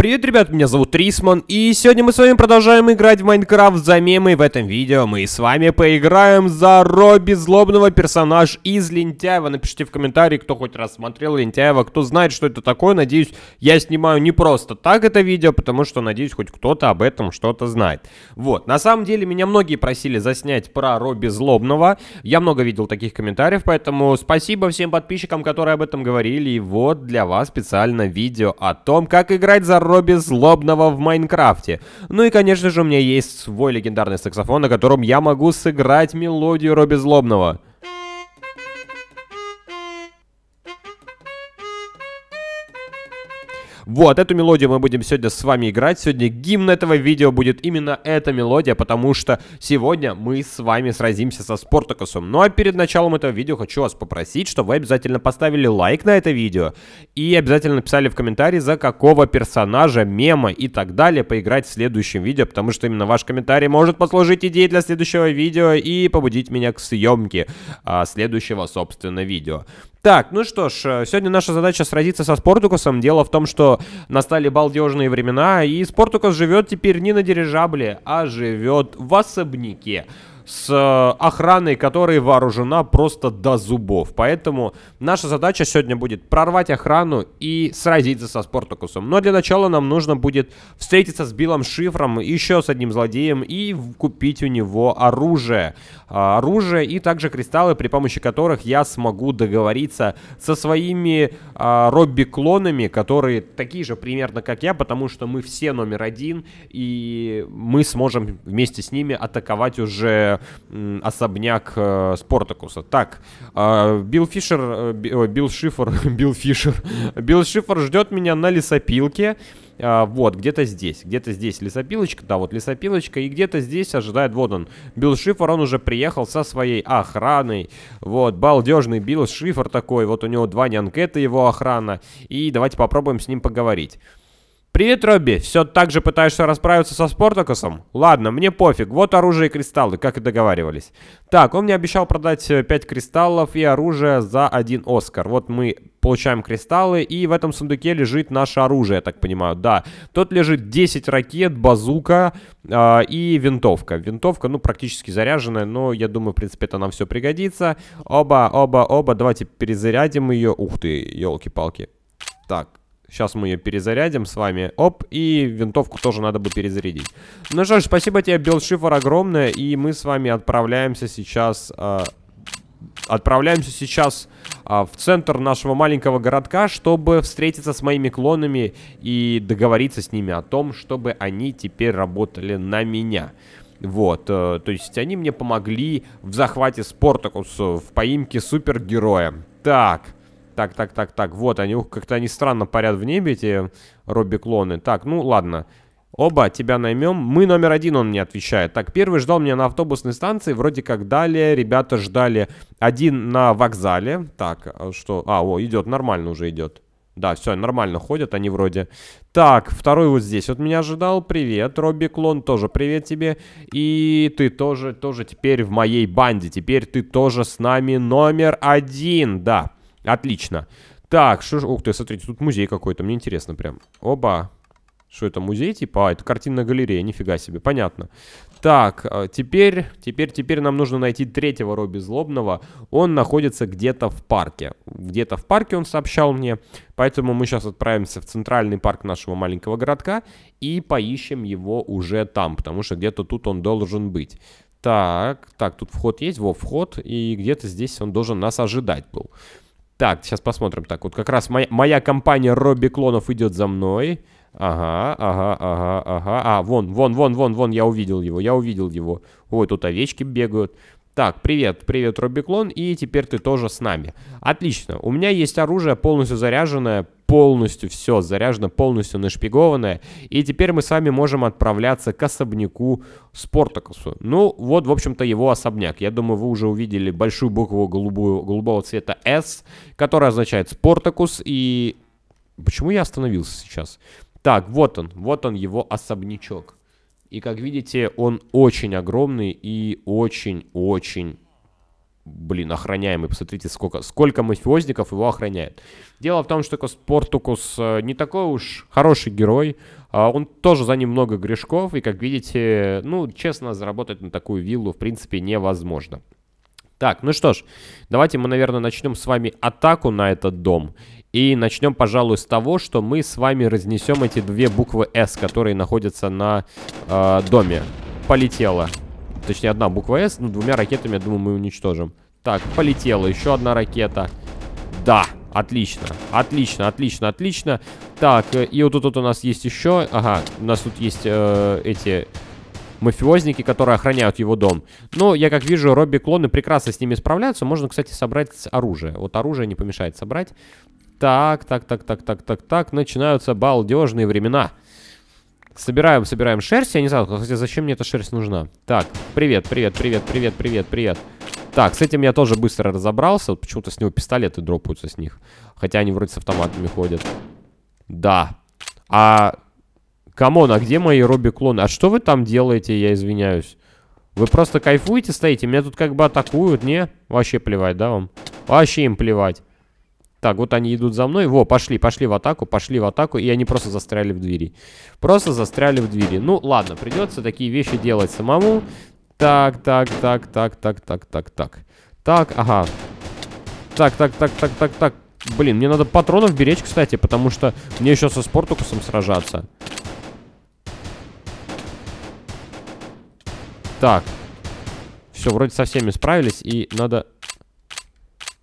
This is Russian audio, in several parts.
Привет, ребят, меня зовут Рисман, и сегодня мы с вами продолжаем играть в Майнкрафт за мемы. В этом видео мы с вами поиграем за Робби, злобного персонаж из Лентяева. Напишите в комментарии, кто хоть раз смотрел Лентяева, кто знает, что это такое. Надеюсь, я снимаю не просто так это видео, потому что, надеюсь, хоть кто-то об этом что-то знает. Вот, на самом деле, меня многие просили заснять про Робби Злобного. Я много видел таких комментариев, поэтому спасибо всем подписчикам, которые об этом говорили. И вот для вас специально видео о том, как играть за Робби Робби Злобного в Майнкрафте. Ну и, конечно же, у меня есть свой легендарный саксофон, на котором я могу сыграть мелодию Робби Злобного. Вот, эту мелодию мы будем сегодня с вами играть. Сегодня гимн этого видео будет именно эта мелодия, потому что сегодня мы с вами сразимся со Спортакусом. Ну а перед началом этого видео хочу вас попросить, чтобы вы обязательно поставили лайк на это видео и обязательно написали в комментарии, за какого персонажа, мема и так далее поиграть в следующем видео, потому что именно ваш комментарий может послужить идеей для следующего видео и побудить меня к съемке а, следующего, собственно, видео. Так, ну что ж, э, сегодня наша задача сразиться со Спортукусом. Дело в том, что настали балдежные времена, и Спортукус живет теперь не на дирижабле, а живет в особняке с э, охраной, которая вооружена просто до зубов. Поэтому наша задача сегодня будет прорвать охрану и сразиться со Спортакусом. Но для начала нам нужно будет встретиться с Биллом Шифром, еще с одним злодеем, и купить у него оружие. А, оружие и также кристаллы, при помощи которых я смогу договориться со своими а, Робби-клонами, которые такие же примерно, как я, потому что мы все номер один, и мы сможем вместе с ними атаковать уже особняк э, Спортакуса. Так, а, Билл Фишер, э, Билл Шифер, Билл Фишер, Билл Шифер ждет меня на лесопилке. А, вот, где-то здесь, где-то здесь лесопилочка, да, вот лесопилочка, и где-то здесь ожидает, вот он, Билл Шифер, он уже приехал со своей охраной, вот, балдежный Билл Шифер такой, вот у него два нянкета его охрана, и давайте попробуем с ним поговорить. «Привет, Робби! Все так же пытаешься расправиться со Спортакусом? Ладно, мне пофиг, вот оружие и кристаллы, как и договаривались. Так, он мне обещал продать 5 э, кристаллов и оружие за один Оскар. Вот мы получаем кристаллы, и в этом сундуке лежит наше оружие, я так понимаю, да. Тут лежит 10 ракет, базука э, и винтовка. Винтовка, ну, практически заряженная, но я думаю, в принципе, это нам все пригодится. Оба, оба, оба, давайте перезарядим ее. Ух ты, елки-палки. Так, Сейчас мы ее перезарядим с вами. Оп, и винтовку тоже надо бы перезарядить. Ну что ж, спасибо тебе, Билдшифер, огромное. И мы с вами отправляемся сейчас... Э, отправляемся сейчас э, в центр нашего маленького городка, чтобы встретиться с моими клонами и договориться с ними о том, чтобы они теперь работали на меня. Вот, э, то есть они мне помогли в захвате Спортакуса, э, в поимке супергероя. Так так, так, так, так. Вот, они как-то они странно парят в небе, эти Робби-клоны. Так, ну ладно. Оба, тебя наймем. Мы номер один, он мне отвечает. Так, первый ждал меня на автобусной станции, вроде как далее. Ребята ждали один на вокзале. Так, а что? А, о, идет, нормально уже идет. Да, все, нормально ходят они вроде. Так, второй вот здесь вот меня ожидал. Привет, Робби Клон, тоже привет тебе. И ты тоже, тоже теперь в моей банде. Теперь ты тоже с нами номер один, да. Отлично. Так, что ж... Ух ты, смотрите, тут музей какой-то. Мне интересно прям. Оба. Что это, музей? Типа, а, это картинная галерея, нифига себе, понятно. Так, э, теперь, теперь, теперь нам нужно найти третьего Робби Злобного. Он находится где-то в парке. Где-то в парке он сообщал мне. Поэтому мы сейчас отправимся в центральный парк нашего маленького городка и поищем его уже там, потому что где-то тут он должен быть. Так, так, тут вход есть, во, вход, и где-то здесь он должен нас ожидать был. Так, сейчас посмотрим. Так, вот как раз моя, моя компания Робби Клонов идет за мной. Ага, ага, ага, ага. А, вон, вон, вон, вон, вон, я увидел его, я увидел его. Ой, тут овечки бегают. Так, привет, привет, Робиклон, и теперь ты тоже с нами. Отлично, у меня есть оружие полностью заряженное, полностью все заряжено, полностью нашпигованное. И теперь мы с вами можем отправляться к особняку Спортакусу. Ну, вот, в общем-то, его особняк. Я думаю, вы уже увидели большую букву голубую, голубого цвета S, которая означает Спортакус. И почему я остановился сейчас? Так, вот он, вот он его особнячок. И как видите, он очень огромный и очень-очень блин, охраняемый, посмотрите, сколько, сколько мафиозников его охраняет. Дело в том, что Спортукус э, не такой уж хороший герой, а он тоже за ним много грешков, и, как видите, ну, честно, заработать на такую виллу, в принципе, невозможно. Так, ну что ж, давайте мы, наверное, начнем с вами атаку на этот дом. И начнем, пожалуй, с того, что мы с вами разнесем эти две буквы S, которые находятся на э, доме. Полетело. Полетело. Точнее, одна буква С, но двумя ракетами, я думаю, мы уничтожим. Так, полетела еще одна ракета. Да, отлично, отлично, отлично, отлично. Так, э, и вот тут вот у нас есть еще... Ага, у нас тут есть э, эти мафиозники, которые охраняют его дом. Но ну, я как вижу, Робби-клоны прекрасно с ними справляются. Можно, кстати, собрать оружие. Вот оружие не помешает собрать. Так, так, так, так, так, так, так. Начинаются балдежные Времена. Собираем, собираем шерсть. Я не знаю, хотя зачем мне эта шерсть нужна. Так, привет, привет, привет, привет, привет, привет. Так, с этим я тоже быстро разобрался. Вот почему-то с него пистолеты дропаются с них. Хотя они вроде с автоматами ходят. Да. А... Камон, а где мои Робби-клоны? А что вы там делаете, я извиняюсь? Вы просто кайфуете, стоите? Меня тут как бы атакуют, не? Вообще плевать, да, вам? Вообще им плевать. Так, вот они идут за мной. Во, пошли, пошли в атаку, пошли в атаку. И они просто застряли в двери. Просто застряли в двери. Ну, ладно, придется такие вещи делать самому. Так, так, так, так, так, так, так, так. Так, ага. Так, так, так, так, так, так. Блин, мне надо патронов беречь, кстати, потому что мне еще со Спортукусом сражаться. Так. Все, вроде со всеми справились, и надо...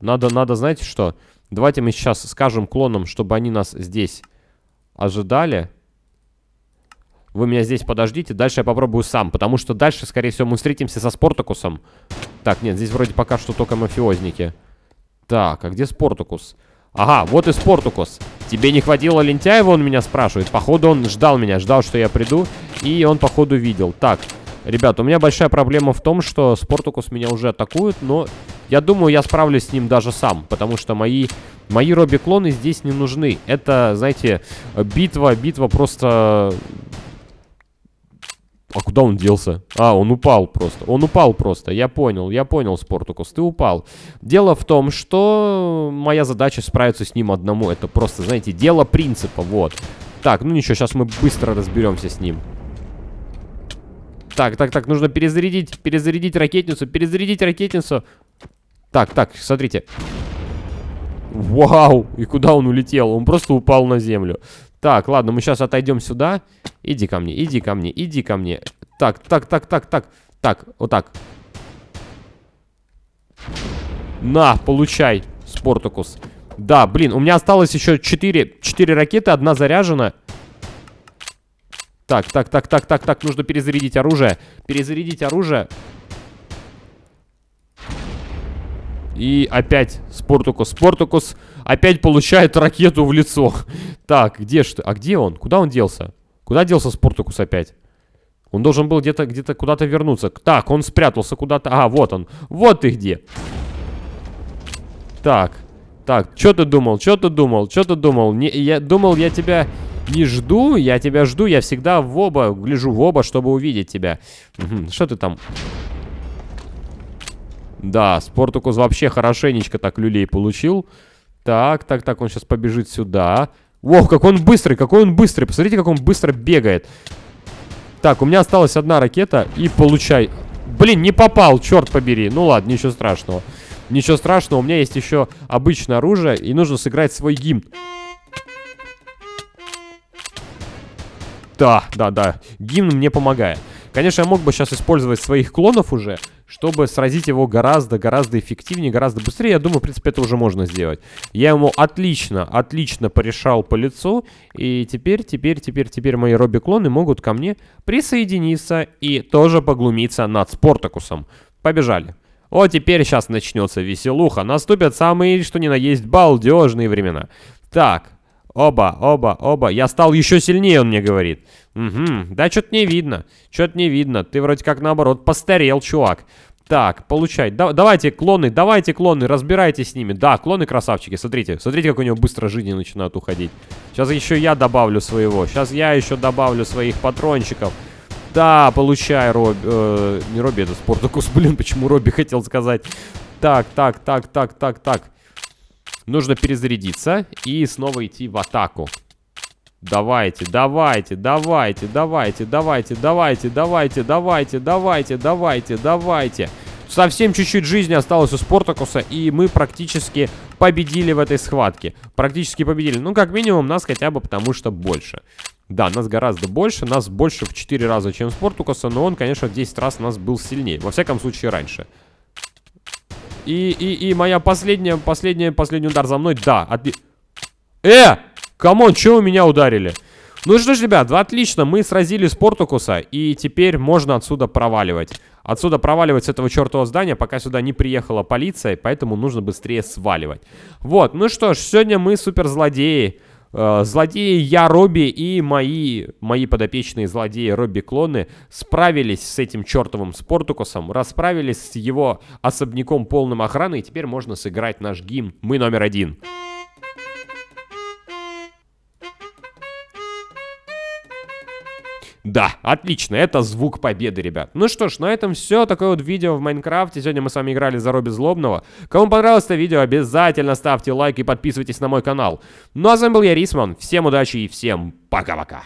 Надо, надо, знаете что? Давайте мы сейчас скажем клонам, чтобы они нас здесь ожидали. Вы меня здесь подождите, дальше я попробую сам, потому что дальше, скорее всего, мы встретимся со Спортакусом. Так, нет, здесь вроде пока что только мафиозники. Так, а где Спортакус? Ага, вот и Спортакус. Тебе не хватило лентяева, он меня спрашивает. Походу, он ждал меня, ждал, что я приду, и он, походу, видел. Так, ребят, у меня большая проблема в том, что Спортакус меня уже атакует, но я думаю, я справлюсь с ним даже сам, потому что мои... Мои робби-клоны здесь не нужны. Это, знаете, битва, битва просто... А куда он делся? А, он упал просто. Он упал просто. Я понял, я понял, Спортукус, ты упал. Дело в том, что моя задача справиться с ним одному. Это просто, знаете, дело принципа, вот. Так, ну ничего, сейчас мы быстро разберемся с ним. Так, так, так, нужно перезарядить, перезарядить ракетницу, перезарядить ракетницу. Так, так, смотрите. Вау! И куда он улетел? Он просто упал на землю. Так, ладно, мы сейчас отойдем сюда. Иди ко мне, иди ко мне, иди ко мне. Так, так, так, так, так. Так, вот так. На, получай, Спортакус. Да, блин, у меня осталось еще 4, 4 ракеты, одна заряжена. Так, так, так, так, так, так, нужно перезарядить оружие. Перезарядить оружие. И опять Спортукус. Спортукус опять получает ракету в лицо. Так, где что? А где он? Куда он делся? Куда делся Спортукус опять? Он должен был где-то где, где куда-то вернуться. Так, он спрятался куда-то. А, вот он. Вот ты где. Так. Так, что ты думал? Что ты думал? Что ты думал? Не, я думал, я тебя не жду. Я тебя жду. Я всегда в оба, гляжу в оба, чтобы увидеть тебя. Что ты там? Да, Спортукус вообще хорошенечко так люлей получил. Так, так, так, он сейчас побежит сюда. Ох, как он быстрый, какой он быстрый. Посмотрите, как он быстро бегает. Так, у меня осталась одна ракета. И получай. Блин, не попал, черт побери. Ну ладно, ничего страшного. Ничего страшного, у меня есть еще обычное оружие. И нужно сыграть свой гимн. Да, да, да. Гимн мне помогает. Конечно, я мог бы сейчас использовать своих клонов уже чтобы сразить его гораздо-гораздо эффективнее, гораздо быстрее. Я думаю, в принципе, это уже можно сделать. Я ему отлично, отлично порешал по лицу, и теперь, теперь, теперь, теперь мои робби-клоны могут ко мне присоединиться и тоже поглумиться над Спортакусом. Побежали. О, теперь сейчас начнется веселуха. Наступят самые, что ни на есть, балдежные времена. Так, Оба, оба, оба. Я стал еще сильнее, он мне говорит. Угу. Да, что-то не видно. Что-то не видно. Ты вроде как наоборот постарел, чувак. Так, получай. Да, давайте клоны, давайте клоны, разбирайтесь с ними. Да, клоны красавчики, смотрите. Смотрите, как у него быстро жизни начинают уходить. Сейчас еще я добавлю своего. Сейчас я еще добавлю своих патрончиков. Да, получай, Робби. Э, не Робби, это Спортакус. Блин, почему Робби хотел сказать? Так, так, так, так, так, так. Нужно перезарядиться и снова идти в атаку. Давайте, давайте, давайте, давайте, давайте, давайте, давайте, давайте, давайте, давайте, давайте. Совсем чуть-чуть жизни осталось у Спортакуса, и мы практически победили в этой схватке. Практически победили. Ну, как минимум, нас хотя бы потому что больше. Да, нас гораздо больше, нас больше в 4 раза, чем Спортукаса, но он, конечно, в 10 раз нас был сильнее. Во всяком случае, раньше. И, и, и моя последняя, последняя, последний удар за мной. Да, отли... Э! Камон, что у меня ударили? Ну что ж, ребят, отлично, мы сразили Спортукуса, и теперь можно отсюда проваливать. Отсюда проваливать с этого чертового здания, пока сюда не приехала полиция, поэтому нужно быстрее сваливать. Вот, ну что ж, сегодня мы суперзлодеи. Э, злодеи я, Робби и мои, мои подопечные злодеи Робби-клоны справились с этим чертовым Спортукусом, расправились с его особняком полным охраны, и теперь можно сыграть наш гимн «Мы номер один». Да, отлично, это звук победы, ребят. Ну что ж, на этом все. Такое вот видео в Майнкрафте. Сегодня мы с вами играли за Робби Злобного. Кому понравилось это видео, обязательно ставьте лайк и подписывайтесь на мой канал. Ну а с вами был я, Рисман. Всем удачи и всем пока-пока.